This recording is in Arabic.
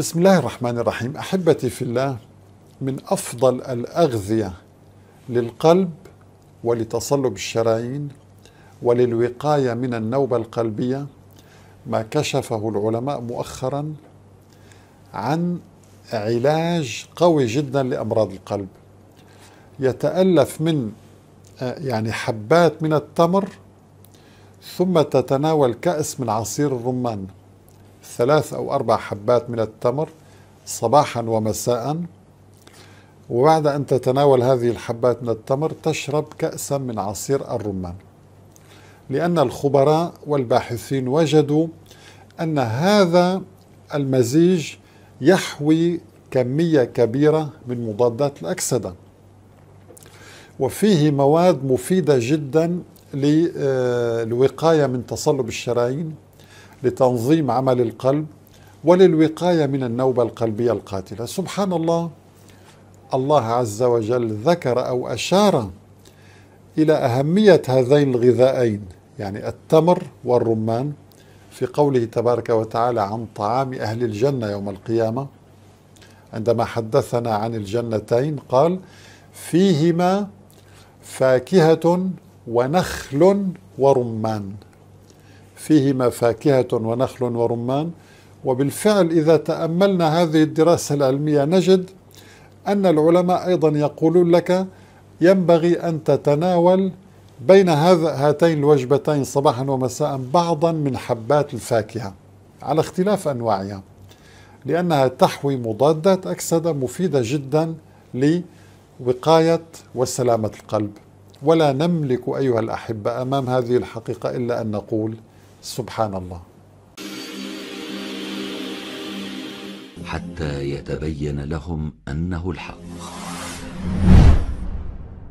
بسم الله الرحمن الرحيم احبتي في الله من افضل الاغذيه للقلب ولتصلب الشرايين وللوقايه من النوبه القلبيه ما كشفه العلماء مؤخرا عن علاج قوي جدا لامراض القلب يتالف من آه، يعني حبات من التمر ثم تتناول كأس من عصير الرمان ثلاث أو أربع حبات من التمر صباحا ومساء وبعد أن تتناول هذه الحبات من التمر تشرب كأسا من عصير الرمان لأن الخبراء والباحثين وجدوا أن هذا المزيج يحوي كمية كبيرة من مضادات الأكسدة وفيه مواد مفيدة جدا للوقاية آه، من تصلب الشرايين لتنظيم عمل القلب وللوقايه من النوبه القلبيه القاتله سبحان الله الله عز وجل ذكر او اشار الى اهميه هذين الغذائين يعني التمر والرمان في قوله تبارك وتعالى عن طعام اهل الجنه يوم القيامه عندما حدثنا عن الجنتين قال فيهما فاكهه ونخل ورمان فيهما فاكهة ونخل ورمان وبالفعل إذا تأملنا هذه الدراسة العلمية نجد أن العلماء أيضا يقولون لك ينبغي أن تتناول بين هاتين الوجبتين صباحا ومساء بعضا من حبات الفاكهة على اختلاف أنواعها لأنها تحوي مضادات أكسدة مفيدة جدا لوقاية وسلامة القلب ولا نملك أيها الأحبة أمام هذه الحقيقة إلا أن نقول سبحان الله حتى يتبين لهم أنه الحق